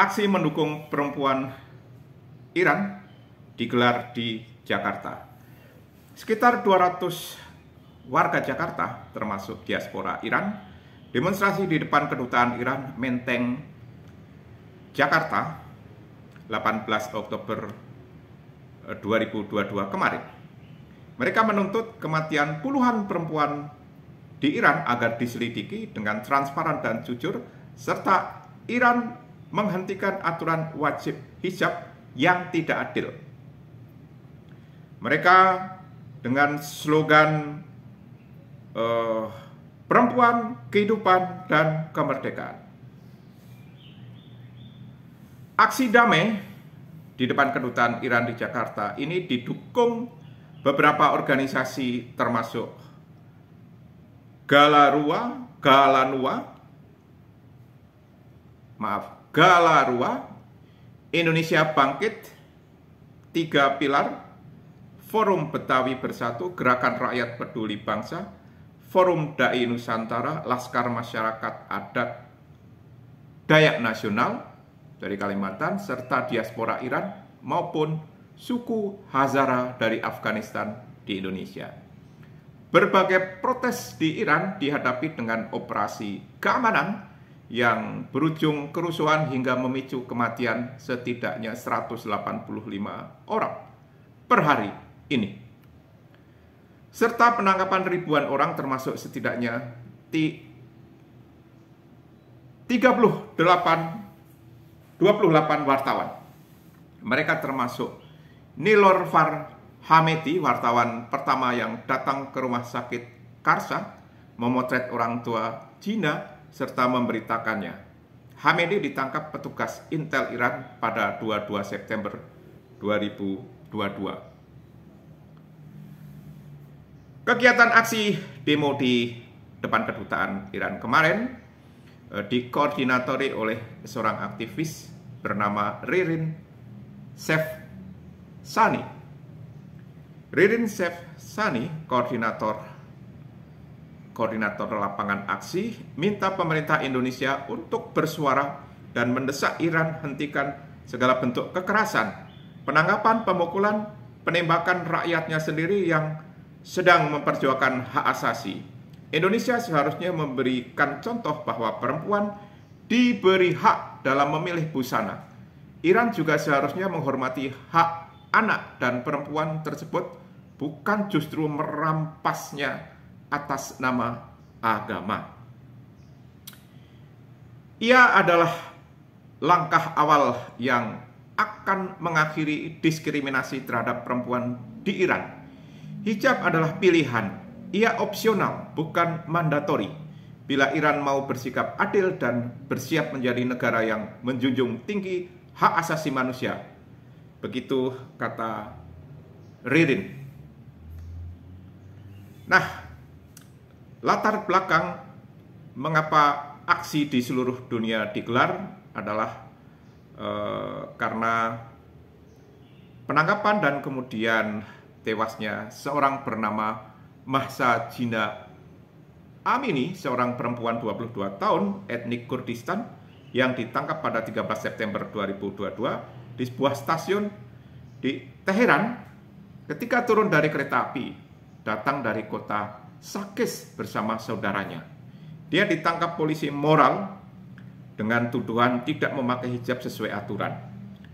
Aksi mendukung perempuan Iran digelar di Jakarta. Sekitar 200 warga Jakarta, termasuk diaspora Iran, demonstrasi di depan kedutaan Iran Menteng Jakarta 18 Oktober 2022 eh, kemarin. Mereka menuntut kematian puluhan perempuan di Iran agar diselidiki dengan transparan dan jujur serta Iran menghentikan aturan wajib hijab yang tidak adil. Mereka dengan slogan uh, perempuan, kehidupan, dan kemerdekaan. Aksi damai di depan kedutaan Iran di Jakarta ini didukung beberapa organisasi termasuk Galarua, Galanua, maaf, Galarua, Indonesia Bangkit, tiga pilar, Forum Betawi Bersatu, Gerakan Rakyat Peduli Bangsa, Forum Dai Nusantara, Laskar Masyarakat Adat Dayak Nasional dari Kalimantan, serta diaspora Iran maupun suku Hazara dari Afghanistan di Indonesia. Berbagai protes di Iran dihadapi dengan operasi keamanan yang berujung kerusuhan hingga memicu kematian setidaknya 185 orang per hari ini. Serta penangkapan ribuan orang termasuk setidaknya 38 28 wartawan. Mereka termasuk Nilor Far Hameti wartawan pertama yang datang ke rumah sakit Karsa memotret orang tua Cina serta memberitakannya. Hamidi ditangkap petugas Intel Iran pada 22 September 2022. Kegiatan aksi demo di depan kedutaan Iran kemarin eh, dikoordinatori oleh seorang aktivis bernama Ririn Sef Sani. Ririn Sef Sani, koordinator Koordinator Lapangan Aksi minta pemerintah Indonesia untuk bersuara dan mendesak Iran hentikan segala bentuk kekerasan, penangkapan, pemukulan, penembakan rakyatnya sendiri yang sedang memperjuangkan hak asasi. Indonesia seharusnya memberikan contoh bahwa perempuan diberi hak dalam memilih busana. Iran juga seharusnya menghormati hak anak dan perempuan tersebut, bukan justru merampasnya atas nama agama. Ia adalah langkah awal yang akan mengakhiri diskriminasi terhadap perempuan di Iran. Hijab adalah pilihan, ia opsional, bukan mandatori. Bila Iran mau bersikap adil dan bersiap menjadi negara yang menjunjung tinggi hak asasi manusia. Begitu kata Ririn. Nah, Latar belakang mengapa aksi di seluruh dunia digelar adalah e, karena penangkapan dan kemudian tewasnya seorang bernama Mahsa Jina Amini, seorang perempuan 22 tahun etnik Kurdistan yang ditangkap pada 13 September 2022 di sebuah stasiun di Teheran ketika turun dari kereta api datang dari kota Sakis bersama saudaranya. Dia ditangkap polisi moral dengan tuduhan tidak memakai hijab sesuai aturan.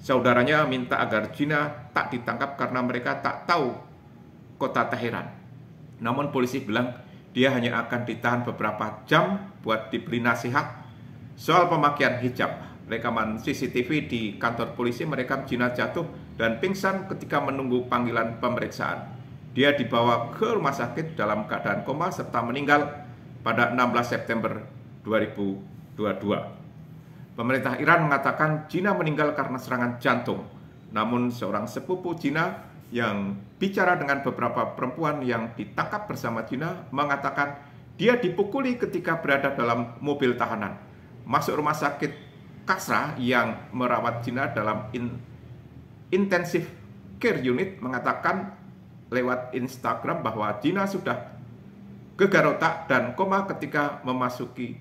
Saudaranya minta agar Gina tak ditangkap karena mereka tak tahu kota Teheran. Namun polisi bilang dia hanya akan ditahan beberapa jam buat diberi nasihat soal pemakaian hijab rekaman CCTV di kantor polisi merekam Gina jatuh dan pingsan ketika menunggu panggilan pemeriksaan. Dia dibawa ke rumah sakit dalam keadaan koma serta meninggal pada 16 September 2022. Pemerintah Iran mengatakan Cina meninggal karena serangan jantung. Namun seorang sepupu Cina yang bicara dengan beberapa perempuan yang ditangkap bersama Cina mengatakan dia dipukuli ketika berada dalam mobil tahanan. Masuk rumah sakit Kasra yang merawat Cina dalam in intensive care unit mengatakan lewat Instagram bahwa Cina sudah gegar otak dan koma ketika memasuki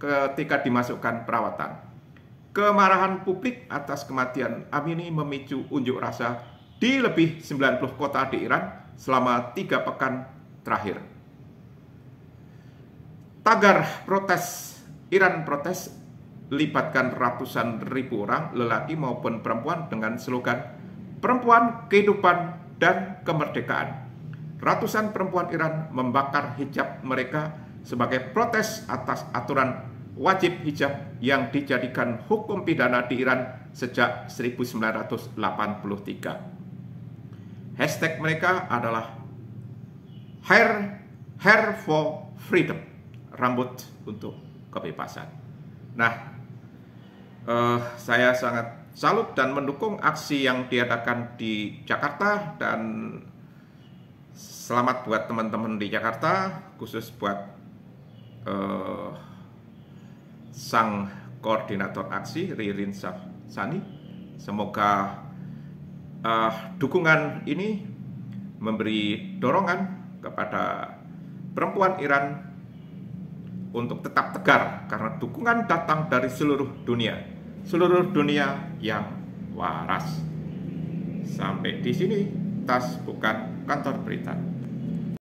ketika dimasukkan perawatan. Kemarahan publik atas kematian Amini memicu unjuk rasa di lebih 90 kota di Iran selama tiga pekan terakhir. Tagar protes Iran protes libatkan ratusan ribu orang lelaki maupun perempuan dengan slogan perempuan kehidupan dan kemerdekaan. Ratusan perempuan Iran membakar hijab mereka sebagai protes atas aturan wajib hijab yang dijadikan hukum pidana di Iran sejak 1983. Hashtag mereka adalah Hair, hair for Freedom, rambut untuk kebebasan. Nah, uh, saya sangat salut dan mendukung aksi yang diadakan di Jakarta dan selamat buat teman-teman di Jakarta khusus buat uh, sang koordinator aksi Ririn Sani semoga uh, dukungan ini memberi dorongan kepada perempuan Iran untuk tetap tegar karena dukungan datang dari seluruh dunia seluruh dunia yang waras. Sampai di sini, tas bukan kantor berita.